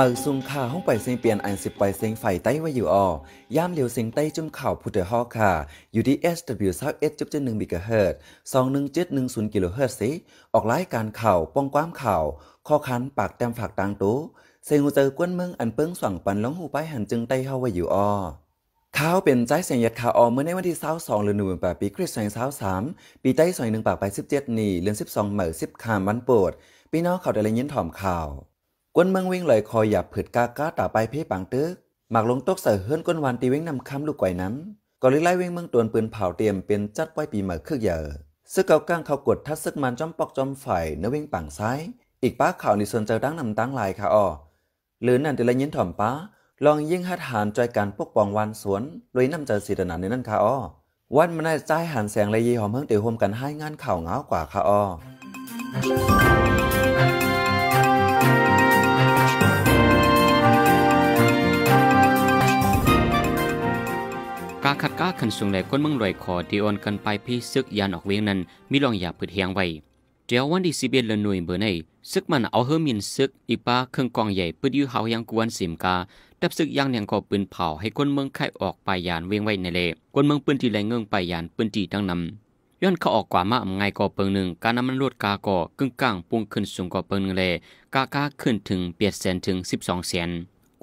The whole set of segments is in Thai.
มือซุงข่าห้องไปเซิงเปลี่ยนอันสิบไปเซิงไฟไต้ไวาอยู่อ่อย่ามเหลียวเซิงไต้จุ่มข่าว พุทธฮอค่ะอยู่ที่ SW ซาวเอ็ดจุดเจ็ดหนึ่งบิกะเฮิร์ตสองหนึ่งเจ็ดหนึ่งศูนย์กิโลเฮิร์ตสิออกไล่การข่าว ป้องความข่าว ข้อคันปากแต้มฝากต่างโตเซิงงหูเจอกวนเมืองอันเปิ้งสว่างปันล้องหูไปหันจึงไต้เฮาไวาอยู่อ่อข่าวเป็นใจเสียงยัดข่าวออเมื่อในวันที่22เดือนหนึ่งแปดปีคริสต์ศักราช3ปีใต้สอยหนึ่งปากไป17นี่เดือน12เหมือ10คามวันโปรดพี่น้องเขาได้ละยินถ่อมข่าวกวนเมืองวิ่งลอยคอหยับผืดกากาต่าไปเพ่ปังตึกหมากลงตกเสือเฮิอนก้นวันตีเว้งนำคำลูกไก่นั้นกอลิไล่เว้งเมืองตวนปืนเผาเตรียมเป็นจัดป้อยปีเหมือคึกเย่อซึกเกาก้างเขากดทัดซึกมันจอมปอกจอมฝ่ายเนื้อเว้งปังซ้าย อีกป้าข่าวในส่วนเจ้าดังนำตั้งลายค่ะอ๋อหรือนั่นจต่ละยินถ่อมป้า ลองยิ่งหัดหานจอยการปกป้องวันสวนลุยนำเจอสีดนันในนั่นค่ะอ๋อวันมันได้ใจหันแสงเลยยีหอมเฮิ่นเตียวโฮมกันให้งานข่าวเงากว่าค่ะอ๋อกาขัดกาขันสูงแหลคนเมืองลอยคอที่ออนกันไปพี่ซึกยานออกเวียงนั้น มีลองอยาพืดเฮียงไว้เจ้าวันที่สิบเยนละหน่วยเบอร์ใน ซึกมันเอาเฮอมินซึกอีป้าเครื่องกองใหญ่ปืดยื้อเฮายังกวนสิมกา ดับซึกยังเนียก่อปืนเผาให้คนเมืองไข่ออกไปยานเวียงไว้ในเลคนเมืองปืนที่ไหลเงื่งไปยานปืนที่ตั้งนำย้อนเขาออกกว่ามาไงก่อเปิงหนึ่งการนำมันลวดกาก่อกึ่งกลางปุ้งขึ้นสูงก่อเปิงหนึ่งเลกากาขึ้นถึงเปียดแสนถึงสิบสองแสน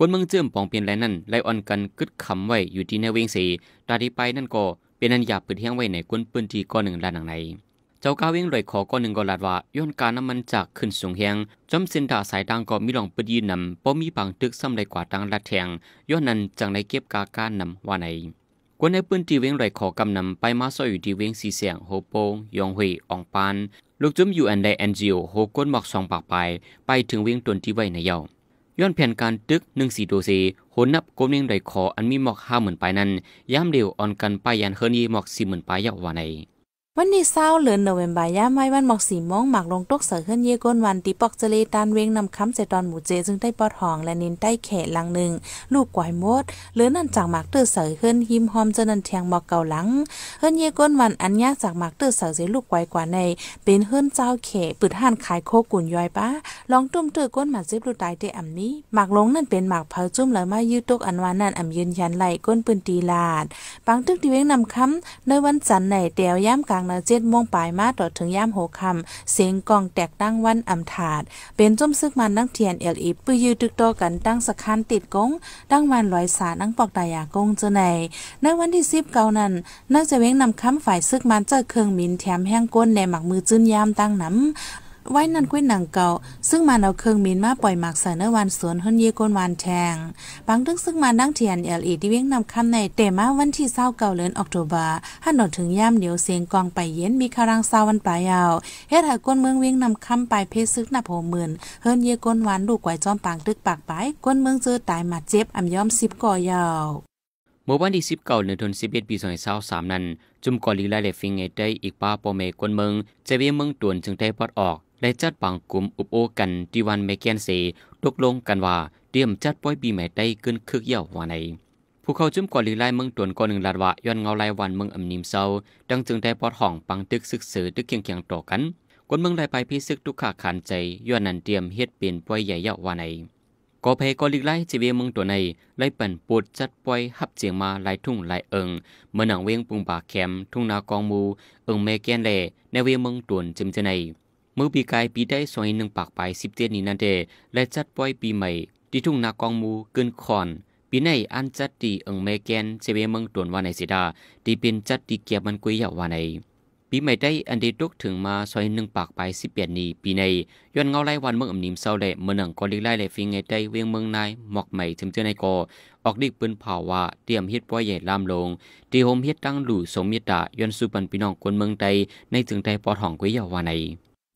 กวนเมืองเจิมปองเปลี่ยนแลนั่นไลออนกันกึดขำไว้อยู่ที่ในเวงเสตาที่ไปนั่นก็เป็นอันหยาบปืนเฮียงไว้ในกวนปืนที่ก้อนหนึ่งลานหนังในเจ้าก้าเวงลอยขอก้อนหนึ่งก็ลาดว่าย้อนการน้ำมันจากขึ้นสูงแหงจอมเส้นดาสายด่างก็มีหลองปืนยืนนำป้อมีปังตึกซ้ำไรกว่าดังละดแทงย้อนนั้นจังไรเก็บกาการนำว่าในกวนในปืนที่เวงลอยขอกำนำไปมาซอยอยู่ที่เวงสีเสียงโฮโปงยองเฮยอองปาน ลูกจุ้มอยู่อันใดแอนจิโอโฮก้นหมอกสองปากไปไปถึงเวงตนที่ไว้ในเยาาย้อนแผนการตึกหนึ่งสี่โดเซโหนนับกมเนียงไรขออันมีหมอกห้าหมื่นปลายนั้นย้ำเดียวอ่อนกันไปยันเฮนีหมอกสี่หมื่นปลายยาววาในวันนี้เศร้าเลือนโนเวมบายาไม้วันหมอกสีม่วงหมากลงตกเสือขึ้นเยก้นวันตีปอกเจเลตานเวงนำคำเจตอนหมูเจจึงได้ปอดหองและนินใต้เขลังหนึ่งลูกกวายมดเลือนั่นจากหมากเตือเสือขึ้นหิมหอมเจนันเทียงหมอกเก่าหลังเฮอนเยก้นวันอันยากจากหมากเตือเสือเสลูกกวายกว่าในเป็นเฮอนเจ้าเขปืดห่านขายโคกุ่นย้อยป้าลองตุ้มเตือก้นหมากเจ็บรูตายเตอำนี้หมากลงนั่นเป็นหมากเผาจุ่มลหลมายืดตกอันวานนั่นอำยืนยันไหลก้นปืนตีลาดปังตึกที่เวงนำคำในวันจันทร์ในเตียวย่ำกาางเนเจ็ด่วงปลายมาต่อถึงย่ามโหคำเสียงกองแตกตั้งวันอำถาด เป็นจุ้มซึกมันนั่งเทียน เอลีปื้อยืดตึกโตกันตั้งสะคันติดกงตั้งวันลอยสานั่งปอกตายากงเจอในในวันที่สิบเก้านั้น น่าจะเว้งนำคำฝ่ายซึกมันเจอเครื่องมินแถมแห้งก้นในหมักมือจื้นยามตั้งน้ำไว้นั่นกุ้ยหนังเก่า ซึ่งมันเอาเครื่องมินมาปล่อยหมากใส่เนื้อวันสวนเฮนเยกนวานแทงบางทึงซึ่งมันนั่งเทียนเอลีที่เวียงนำคำในเตมาวันที่เศร้าเก่าเลือนออกโทบาหันหนดถึงย่ามเดี๋ยวเสียงกองไปเย็นมีคารังเศร้าวันปลายเอาเฮ็ดหากวนเมืองเวียงนำคำไปเพชรซึกน้าโหมื่นเฮนเยกนวานดูกวยจอมปางตึกปากไปกวนเมืองเจอตายมาเจ็บอ่ำยอมสิบก่อยาวเมื่อวันที่สิบเก่าเดือนธันวาคมปีสองพันสิบสามนั้น จุ่มกอลีลาเลฟิงเอได้อีกป้าปอเมกวนเมืองเจวีเมืองตวนจึงได้พอดออกได้จัดปังกลุ่มอุปโอกันที่วันเมเกนเซตกลงกันว่าเตรียมจัดป้อยปีใหม่ได้ขึ้นคึกเยี่ยววันไหนผู้เขาจุ่มก่อนลีไลยเมืองตวนก่อนหนึ่งลาดวะย้อนเงาลายวันเมืองอำนิมเซาดังจึงได้ปอดห้องปังตึกศึกเสือตึกเคียงเคียงต่อกันคนเมืองลายไปพิสึกทุกขาขานใจย้อนนันเตรียมเฮ็ดเป็นป้อยใหญ่เยี่ยววันไหนก่อเพก่อลีไลยจีเวเมืองตัวในไล่ปั่นปวดจัดป้อยหับเจียงมาลายทุ่งลายเอิงเมืออหนังเวงปุงปากแคมทุ่งนากองมูเอิงเมแกนแล่ในเวเมืองตวนจิมเจนในมื่อปีกายปีได้สอยหนึ่งปากไปสิบเตียนนี้นั่นเดและจัดปล่อยปีใหม่ ที่ทุ่งนากองมูเกินคอนปีในอันจัดตีเอิงเมแกนเซเวเมืองตวนวานในสิดาที่เป็นจัดตีเกียบมันกุยยาวานในปีใหม่ได้อันเดตุกถึงมาซอยหนึ่งปากไปสิบเปียนี้ปีในย้อนเงาไล่วันเมืองอ่ำนิมเศร้าเละเมืองหนังกอลิไล่เลยฟิงไงได้เวียงเมืองนายหมอกใหม่ถึงเจอในกอออกดิกปืนเผาว่าเตรียมเฮ็ดป้อยใหญ่ลามลงตีโฮมเฮ็ดตั้งหลู่สมมิตรย้อนสุปันพี่น้องคนเมืองใดในถึงใจปอดห้องกุยยาวานใน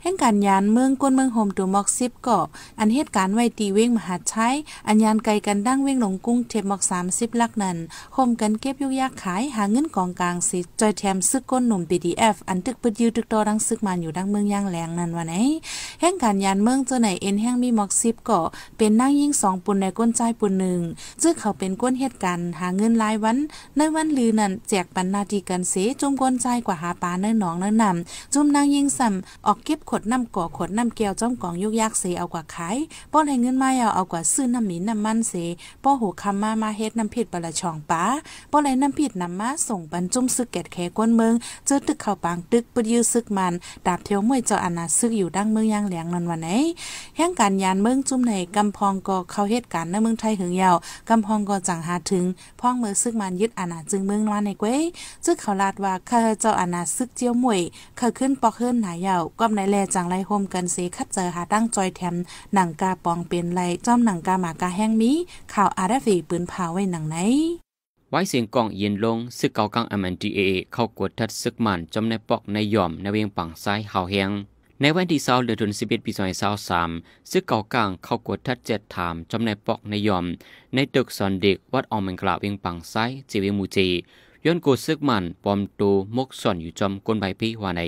แห่งการยานเมืองกวนเมืองโฮมตูมอกซิบก่ออันเหตุการณ์ไว้ตีเว้งมหาชัยอันยานไกลกันดั้งเว้งหลงกุ้งเทปมอกสามสิบลักนั้นฮมกันเก็บยุกยากขายหาเงินกองกลางสิจอยแถมซึกก้นหนุ่ม p ีดีเอฟอันตึกปืดยืดตึกตอรังซึกมันอยู่ดังเมืองย่างแหลงนั้นวันไหนแห่งการยานเมืองเจ้าไหนเอ็นแห่งมีมอกซิบก่อเป็นนั่งยิ่งสองปุ่นในก้นใจปุ่นหนึ่งซึ่งเขาเป็นก้นเหตุการณ์หาเงินรายวัน ในวันลือนั้นแจกปันนาทีกันเสจุ่มก้นใจกว่าหาปลาเนื้อหนองเนื้อนำจุ่มนั่งยิ่งซ้ำออกเก็บขดน้ำก่อขดน้ำแก้วจ้อมกองยุกยากเสเอากว่าขายป้อนให้เงินมาเอาเอากว่าซื้อน้ำหมินน้ำมันเสป้อหูคำมามาเฮ็ดน้ำผิดปลาช่องป้าป้อนให้น้ำผิดน้ำมาส่งบรรจุซึกแกดแขกวนเมืองเจอตึกเข่าปางตึกปยื้อซึกมันดาบเทียวมวยเจ้าอนาซึกอยู่ดั้งเมืองย่างแหลงนอนวันไหนแห่งการยานเมืองจุ่มในกำพองก่อเข้าเหตุการณ์ในเมืองไทยหึงยาวกำพองก่อจังหาถึง พ่องเมืองซึกมันยึดอาณาจึงเมืองนอนในเก้ยซึกเขาลาดว่าข้าเจ้าอาณาซึกเจียวมวยเขาขึ้นปอกเฮิรนหนายาวก็ในแลจังไรโฮมกันเสคัดเจอหาตั้งจอยแถมหนังกาปองเป็นไรจ้อมหนังกาหมากาแห้งมีข่าวอาร์ฟีปืนพาไว้หนังไหน ไว้เสียงกล่องเย็นลงซึกเกากังอเมนดีเอเข้ากวดทัดซึกมันจมในปอกในย่อมในเวียงปังซ้ายหาวแหงในวันที่เศร้าเดือนธันวาคมปีสอพันสิาสามซึกเกากลางเข้ากวดทัดเจ็ดถามจำในปอกในยอม ในตึกสอนเด็กวัดออมเมงกลาเวียงปังซ้ายจีเวมูจีย้อนกูซึกมันปอมตูมกส่อนอยู่จอมก้นใบพี่วใน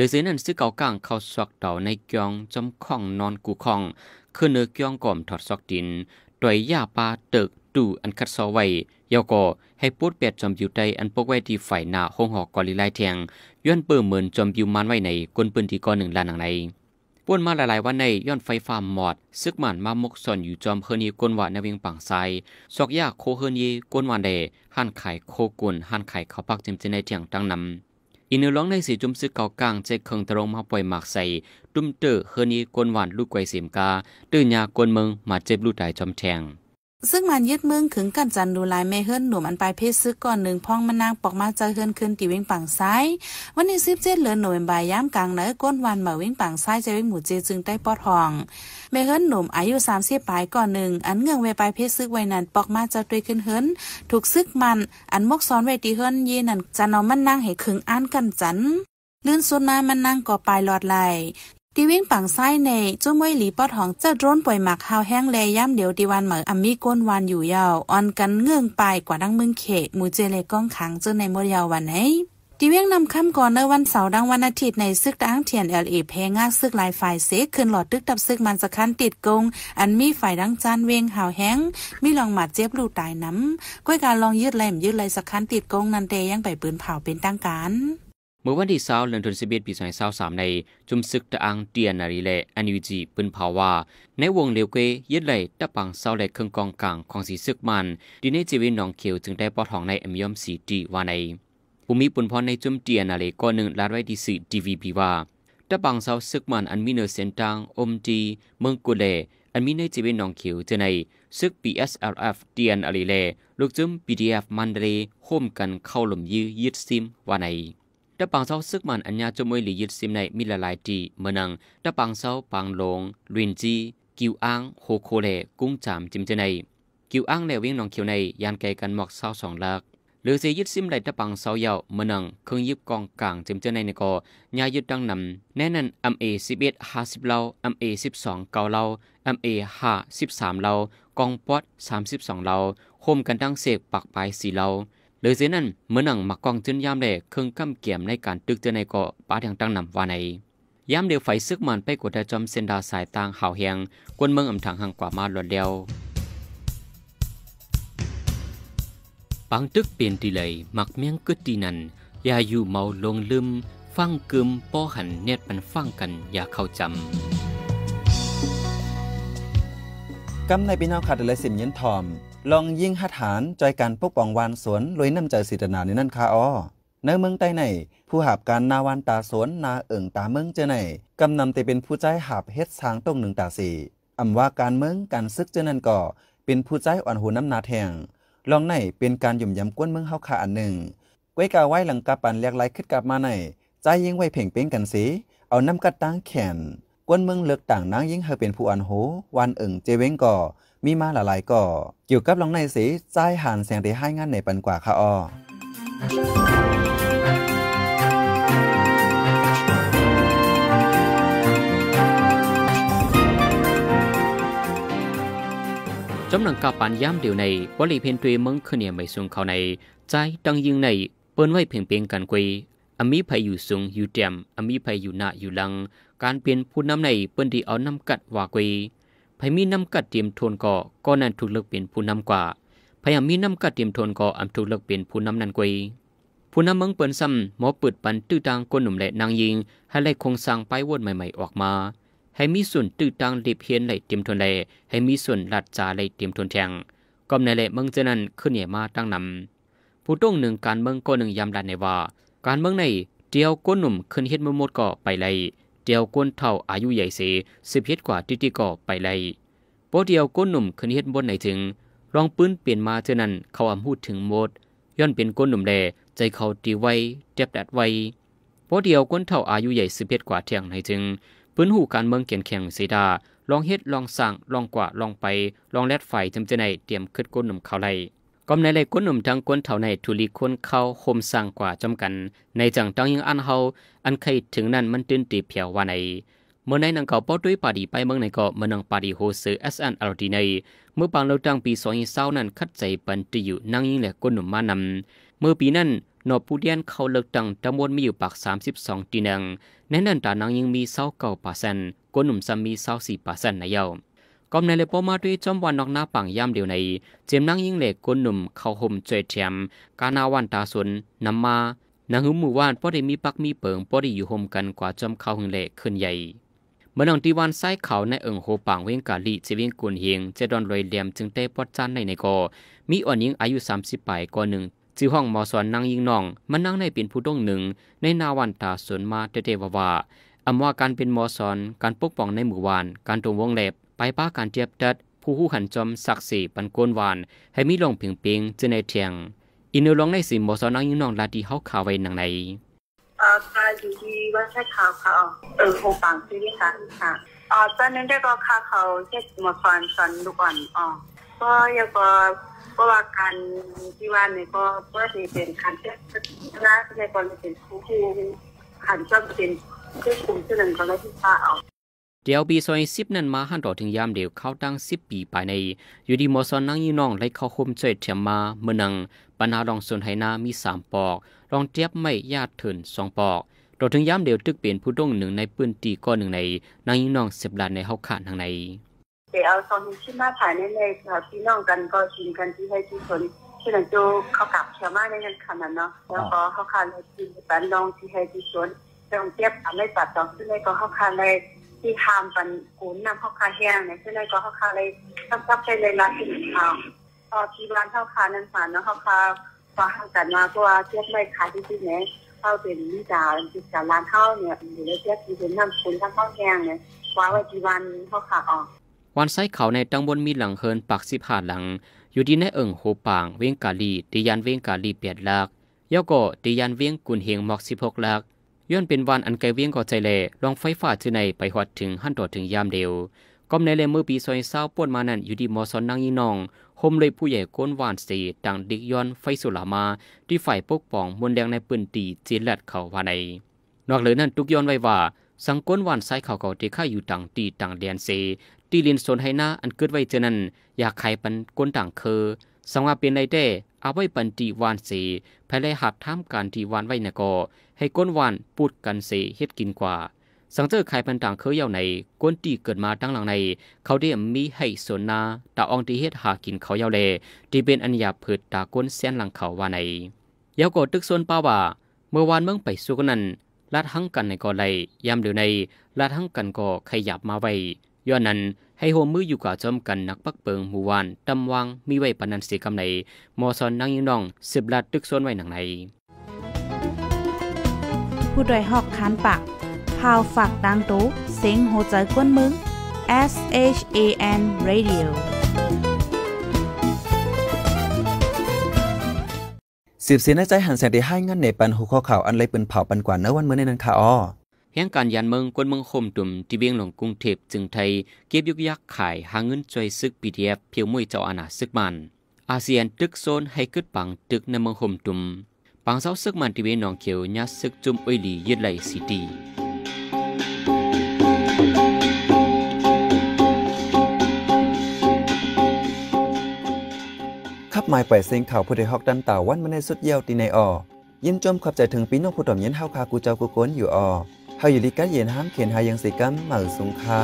เลยเสียนั้นซื้อเก่ากลางเขาสวกเต่าในกยองจำข้องนอนกูข้องคือเนื้อกยองก่อมถอดซอกดินต่อยหญ้าปลาเตึกดูอันคัดซอไว้ยาวก็ให้ปูดเปียดจอมอยู่ใดอันปกไว้ที่ฝ่ายหน้าห้องหอกกอลิไลแทงย้อนเปิ่มเหมือนจอมอยู่มันไว้ในก้นปืนที่ก้อนหนึ่งลานหนังในป้วนมาหลายๆวันในย้อนไฟฟ้าหมอด ซึกหมันมามกส่อนอยู่จอมเฮนีก้นวานในเวียงปังไซสอกยากโคเฮนีก้นวานเดหันไข่โคกุนหันไข่เขาปักจิมจิในเทียงตั้งนำอินเนอร้องในสีจุ่มซึกเก่ากลางเจเคิงตรงมาปล่อยหมากใส่ตุ้มเตอเฮนีกวนหวานลูกไกวเสียมกา ตื้อยากวนเมืองมาเจ็บลูกตายจอมแทง ซึ่งมันยึดมึงขึงกันจันดูลายแม่เฮิรนหนุ่มอันปลายเพศซึกก่อนหนึ่งพ่องมันนางปอกมาจะเฮิรนขึ้นตีวิ่งปังซ้าย วันนี้ซิบเจ็ดเหลือหน่วยบย้ำกลางเนื้อก้นวันมาวิ่งปังซ้ายจะวิ่งหมูเจจึงได้ปอดห้องม่เฮิรนหนุ่มอายุสามสปลายก่อนหนึ่งอันเงื่องเวปลายเพศซึกไว้นั่นปอกมาจะตุยขึ้นเฮิรนถูกซึกมัน อันมกซ้อนไว้ตีเฮิรนยีนั่นจะนอนมันนั่งให้ขึงอ่านกันจันลื่นส่วนมามันนั่งก่อปลายหลอดไหลตีวิ่งปังไส้ในจุ้มไวยหลีปอดของเจ้าโดนป่วยหมักหาวแห้งแลย่ำเดี๋ยวดีวันเหมออัมมีก้นวันอยู่ยาวอ่อนกันเงื่องไปกว่าดังมึงเขะมูเจเลก้องขังเจ้าในมดยาววันไหนตีเวียงนำคำก่อนในวันเสาร์ดังวันอาทิตย์ในซึกตังเทียนเอลเอเพงากซึกลายฝ่ายเซขึ้นหลอดตึกตับซึกมันสะคันติดกง อันมีฝ่ายดังจานเวงห่าวแห้งมีลองหมัดเจ็บลูกตายน้ำก้อยการลองยืดไหลมยืดไหลสะคันติดกง นันเตยังไปปืนเผาเป็นตั้งการเมื่อวันที่เสาร์เดือนธันวาคมปี2023ในจุมซึกตะอังเตียนนารีเลอันยูจีปืนเผาว่าในวงเลียวเกยยืดไหลตะปังเสาแหลกเครื่องกองกลางของสีซึกมัน ดิเนจีวินหนองเขียวจึงได้ปอดทองในอมยอมสีดีว่าในภูมิปุ่นพรในจุมเตียนอะไรกนหนึ่งลาดไว้ทีสื่อทีวีพีว่าตะปังเสาซึกมันอันมีเนเซนตังอมจีเมืองกุเล อันมีในจีเวนนองเขียวเจในซึก PSLF เตียนอะไรเลลูกจุม PDF มันเรโฮมกันเข้าหลุมยื้อยึดซิมว่าในตะปังเสาซึกมันอัญญาจมวยหรือยึดซิมในมิลลายจีเมือนังตะปังเสาปังลงลุนจีกิวอังโฮโคเลกุ้งจามจิมเจในกิวอังแลวิ่งนองเขียวในยานไกลกันหมอกเสาสองลักหรือสียยึดซิมไหลตะปังเสาเยาเมืองเครื่องยึดกองกลางจิมเจอในนกอยายึดดังนำแน่นันอัมเอสิบเอ็ดห้าสิบเล่าอัมเอสิบสองเก้าเล่าอัมเอห้าสิบสามเล่ากองปอดสามสิบสองเล่าโคมกันตั้งเสกปักปลายสี่เล่าหรือเสียนั้นเมืองหมักกองจึนยามเลลเครื่องกั้มเกี่ยมในการตึกเจอในกอป้าทางตั้งนำว่นใน ยามเดียวไฟซึกมันไปกดจอมเซนดาสายต่างหาวเฮียงกวนเมืองอ่ำถังห่างกว่ามาหลดเดียวปังตึกเปลี่ยนตีเลยมักเมียงกึดตีนัน อย่าอยู่เมาลงลืมฟังกึมป้อหันเน็ดมันฟังกันอย่าเข้าจำ กำในพี่น้องขาดเลยสิมเย็นทอม ลองยิ่งหัดหานจอยการปกป้องวานสวน รวยน้ำใจสิตนาในนั่นคาอ้อในเมืองใต้ในผู้หาบการนาวานตาสวน นาเอิงตาเมืองเจไหนกำนำแต่เป็นผู้ใจหาบเฮ็ดสางต้องหนึ่งตาสี่อำว่าการเมืองการซึกเจนั่นก่อเป็นผู้ใจอ่อนหูน้ำนาแทงลองในเป็นการหยุ่มยำกวนเมืองเฮาคา อันหนึ่งก้วยกาไว้หลังกาปันเรียกไรขึ้นกลับมาใน ใจยิงไว้เพ่งเป้งกันสิเอาน้ำกัดตั้งแขนกวนเมืองเลือกต่างนางยิงเฮอเป็นผู้อันโห วันเอิงเจเว้งก่อ มีมาหลายๆก่อเกี่ยวกับลองในสิใจหันแสงได้ให้งานในปันกว่าคาออจ r o n g nâng cao bản giám điều này, quá lý phiên truy mừng khởi niệm m น y xuống khảo này, trái đăng dương này, bên với phiền phiền cản quỳ, âm mỹ phải dù x u ố n ่ dù trèm, âm mỹ phải d การเปลี่ยนผู้นำในเปิ้นที่เอานำกัดว่ากวยไผมีนำกัดเตรียมทวนก่อก็นั้นถูกเลือกเป็นผู้นำกว่าไผยังมีนำกัดเตรียมทวนก่ออัาถูกเลือกเป็นผู้นำนั้นกุยผู้นำมืงเปิ้นซ้ำหมอเปิดปันตื้อตังก้นหนุ่มและนางยิง ให้ไล่คงสร้างไปวนใหม่ๆออกมาให้มีส่วนตื้อตังรีบเฮียนไหลเตรียมทนเลให้มีส่วนหลัดจาไหลเตรียมทนแทง ก็ในเล่เมืองเจนั้นขึ้นเหนี่ยมาตั้งนำผู้ต้องหนึ่งการเมืองก็หนึ่งยำดันในว่า การเมืองในเดียวก้นหนุ่มขึ้นเฮ็ดมือมดก็ไปไลยเดียวก้นเท่าอายุใหญ่เสสิบเฮ็ดกว่าที่ที่ก็ไปไพรโปเดียวก้นหนุ่มขึ้นเฮ็ดบนไหนถึง รองปืนเปลี่ยนมาเจนั้นเขาอำพูดถึงมด ย้อนเป็นก้นหนุ่มแลใจเขาตีไว้เจ็บแดดไว้โปเดียวก้นเท่าอายุใหญ่สิบเฮ็ดกว่าเที่ยงไหนถึงพื้นหูการเมืองเกียนแข่งเสดาลองเฮ็ดลองสั่งลองกว่าลองไป ลองแลดไฟทำจะในเตรียมขึ้นก้นหนุ่มเขาไรก็ในไรก้นหนุ่มทางก้นเท่าในทุลีคนเข้าคมสั่งกว่าจำกันในจังตังยังอันเฮาอันใครถึงนั้นมันตื่นตีเพียวว่าใน เมื่อในนังเก่าป้อด้วยปาดีไปเมืองในก็เมืองนังปาดีโฮเซอเอสแอนอลดีใน เมื่อปางเราตั้งปีสองยี่เศร้านั้นคัดใจปันตีอยู่นั่งยิ่งแหละก้นหนุ่มมานำเมื่อปีนั้นนอปูเดียนเขาเลือกตั้งจำนวนมีอยู่ปากสสสามิบองตีหนึ่งแน่นอนตานังยังมีเศร้าเก่าปาเซนกหนุ่มซามีเศร้าสี่ปาเซนนายเยาวก็ในเลปมาด้วยจอมวันนอกหน้าปังย่ำเดียวใน เจมนังยิงเหล็กกหนุ่มเขาห่มเจยเทียมกานาวันตาสนนำมานางห่มหมู่ว่านพอได้มีปักมีเปิงพอได้อยู่ห่มกันกว่าจอมเขาหึงเหล็กขึ้นใหญ่เมื่อนองตีวันไซเขาในเอิงโฮปังเวงกาลีเจวิงกุนเฮงเจดอนลอยเลียมจึงเต้ปอดจันในในกอมีอ่อนยิงอายุส30ปลายกอหนึ่งชือห้องหมอสอนนางยิงน่องมันนั่งในเป็นผู้ต้องหนึ่งในนาวันตาสวนมาเตเวาวาอำว่าการเป็นหมอสอนการปกป้องในหมู่วาน การตรงวงเล็บไปป้าการเจียบดัด ผู้หูหันจอมศักดิ์ธิ์ปันโกนวานให้มีลงเพียงเพียงจะในเทียงอินเนลองในสิหมอสอนนางยิงน่องลาดีเฮาข่าวไว้หนังไหนอ่าค่ะอยู่ที่ว่าใช่ข่าวค่ะเออโคปังชี่นี่ค่ะค่ะอ๋อตอนนั้นได้ก็ค่ะเขาเช็ดมอสอนสอนดูก่อนอ๋อก็ยังก็ราะว่าการที่ว่าเนี่ยก็อทจะเป็นการเชทศนาในกรณีเป็นผู้คุมขันชอบเป็นเ่อ้คุมเหนงก็ได้ที่้าเอาเดียวปีซอยสิบนั่นมาหันต่อถึงยามเดียวเข้าตั้งสิบปีไปใน อยู่ดีมอซอนนั่งยี่น้องไล่เข้าคมเฉดเฉียมมาเมื่อนังปัญหารองส่วนไหนามีสามปอกรองเจี๊ยบไม่ญาติเถินสองปอกต่อถึงยามเดียวตึกเปลี่ยนผู้ต้องหนึ่งในปืนตีก้อนหนึ่งในนั่งยี่น้องเสบลานในเฮาขาดทางในไปเอาซองที่มาถ่ายในในวพี่น้องกันก็ชิมกันที่ให้ที่คนที่หนั่นจูเขากลับเชียมากในนั้นขนาดเนาะแล้วก็เขาคาเลยที่ปันลองที่ให้ที่ชวนตรงเทียบทำให้ตัดตองขึ้นเลก็เขาคาเลยที่ทำปันกุนนำเขาคาแห้งในี่ย้นเลก็เขาคาเลยทับทับใจเลยละสิ่งเขาพอที่ร้านเขาคานั้นผ่านเนาะเขาคาพอห่างกันมาเพราะว่าเทียบไม่ขาที่ที่ไหนเข้าเป็นวิจารจิตการร้านเข้าเนี่ยอยู่ในเทียบที่เป็นน้ำคุณทั้งข้าวแห้งเนี่ยว่าไว้กี่วันเขาขาออกวันไซเขาในตังบนมีหลังเฮินปักสิบหาหลังอยู่ดีในเอิงโหปางเวียงกาลีตียันเวียงกาลีเปียดลักย่อก็ตียันเวียงกุนเฮงหมอกสิบหกลักย้อนเป็นวันอันไกลเวียงก่อใจแลลองไฟฟ้าที่ในไปหอดถึงหันต่อถึงยามเดียวก้มในเลมือปีซอยเศร้าป้วนมานั่นอยู่ดีมอซอนนางยีนองโฮมเลยผู้ใหญ่ก้นหวานสีต่างดิกย้อนไฟสุลามา ที่ฝ่ายปกป้องมวลแดงในปืนตีจีนแลดเขาว่าใน นอกเหลือนั้นทุกย้อนไว้ว่า สังก้นหวานไซเขาเกาาที่ข้าอยู่ต่างตีต่างแดนเซตีลินสนให้หน้าอันเกิดไว้เจนั้น อยากไขปันก้นต่างเคอสังว่าเป็นไนแด้เอาไว้ปันตีวานเสภายในหับท่ามการตีวานไว้นะกอให้ก้นวานปูดกันเสเฮ็ดกินกว่าสังเจอไขปันต่างเคอเยาวในก้นตีเกิดมาตั้งหลังใน เขาได้มีให้สนนาตาอองตีเฮ็ดหากินเขาเยาวเลที่เป็นอันยาเผิดตาก้นเส้นหลังเขาว่าในยาวก็ตึกส่วนป้าว่าเมื่อวานเมื่อไปสู้กันนั้นลัดหังกันในก่อไลยามเดีอยวในลัดหังกันก็ขยับมาไว้ย้อนนั้นให้หัวมืออยู่กับจอมกันนักปักเปิงหมู่วานตำวังมีไว้ปนันสีกำไนมอซอนนางยิงน้องสืบลาดตึกซ้นไว้หนังในผู้ดยหอกคันปากพาวฝากดังตุ้เซ็งโหใจกวนมึง S H A N Radio สิบสีนใจหันแสงทด่ให้งั้นในปันหูข้อข่าว อันไรเป็นเผาปันกว่าเนื้อวันเมื่อในนั้นค่ะอ้องการยันเมืองกวนเมืองคมตุ่มที่เบียงหลงกรุงเทพจึงไทยเก็บยุกยักขายหาเงินจอยซึกปีเดียบเพียวมวยเจ้าอาณาซึกมัน อาเซียนตึกโซนให้กึดปังตึกในเมืองคมตุ่มปังเสาซึกมันที่เบียงหนองเขียวยัดซึกจุ่มอุอยลียึดไหลสีดีขับไม้ปล่อยเสียงข่าวผู้ใดฮอกดันต่าวันมาในสุดเยี่ยวตีในออยินจมขอบใจถึงปีน้องผู้ต่อมเย็นเ้าคากูเจ้ากูโกนอยู่ออเฮาอยู่ดีกัดเย็นห้ามเขียนหายังสิกัมเหมาสุงคา